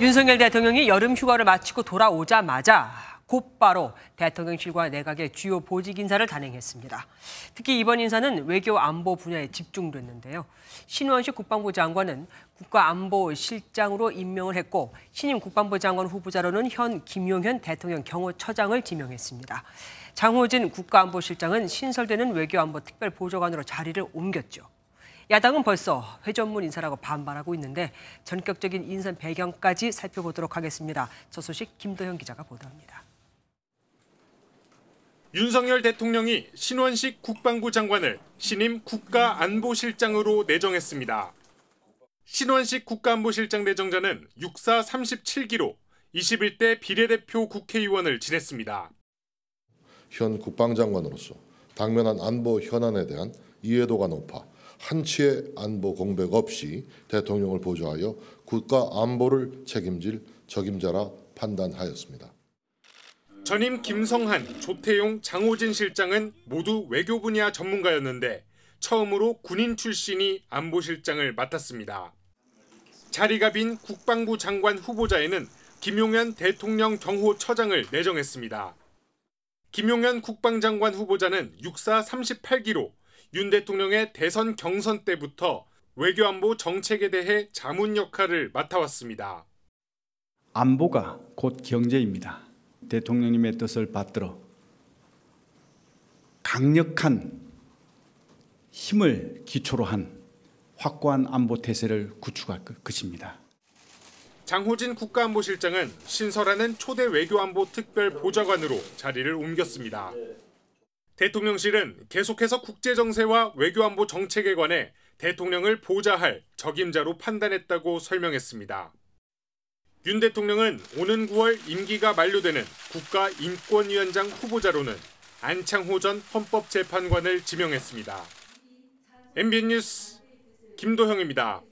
윤석열 대통령이 여름 휴가를 마치고 돌아오자마자 곧바로 대통령실과 내각의 주요 보직 인사를 단행했습니다. 특히 이번 인사는 외교 안보 분야에 집중됐는데요. 신원식 국방부 장관은 국가안보실장으로 임명을 했고 신임 국방부 장관 후보자로는 현 김용현 대통령 경호처장을 지명했습니다. 장호진 국가안보실장은 신설되는 외교안보 특별보좌관으로 자리를 옮겼죠. 야당은 벌써 회전문 인사라고 반발하고 있는데 전격적인 인선 배경까지 살펴보도록 하겠습니다. 저 소식 김도현 기자가 보도합니다. 윤석열 대통령이 신원식 국방부 장관을 신임 국가안보실장으로 내정했습니다. 신원식 국가안보실장 내정자는 육사 37기로 21대 비례대표 국회의원을 지냈습니다. 현 국방장관으로서 당면한 안보 현안에 대한 이해도가 높아 한치의 안보 공백 없이 대통령을 보좌하여 국가 안보를 책임질 적임자라 판단하였습니다. 전임 김성한, 조태용, 장호진 실장은 모두 외교 분야 전문가였는데 처음으로 군인 출신이 안보실장을 맡았습니다. 자리가 빈 국방부 장관 후보자에는 김용현 대통령 경호 처장을 내정했습니다. 김용현 국방장관 후보자는 육사 38기로 윤 대통령의 대선 경선 때부터 외교안보 정책에 대해 자문 역할을 맡아왔습니다. 안보가 곧 경제입니다. 대통령님의 뜻을 받들어 강력한 힘을 기초로 한 확고한 안보 태세를 구축할 그, 것입니다. 장호진 국가안보실장은 신설하는 초대 외교안보 특별 보좌관으로 자리를 옮겼습니다. 대통령실은 계속해서 국제정세와 외교안보 정책에 관해 대통령을 보좌할 적임자로 판단했다고 설명했습니다. 윤 대통령은 오는 9월 임기가 만료되는 국가인권위원장 후보자로는 안창호 전 헌법재판관을 지명했습니다. MBN 뉴스 김도형입니다.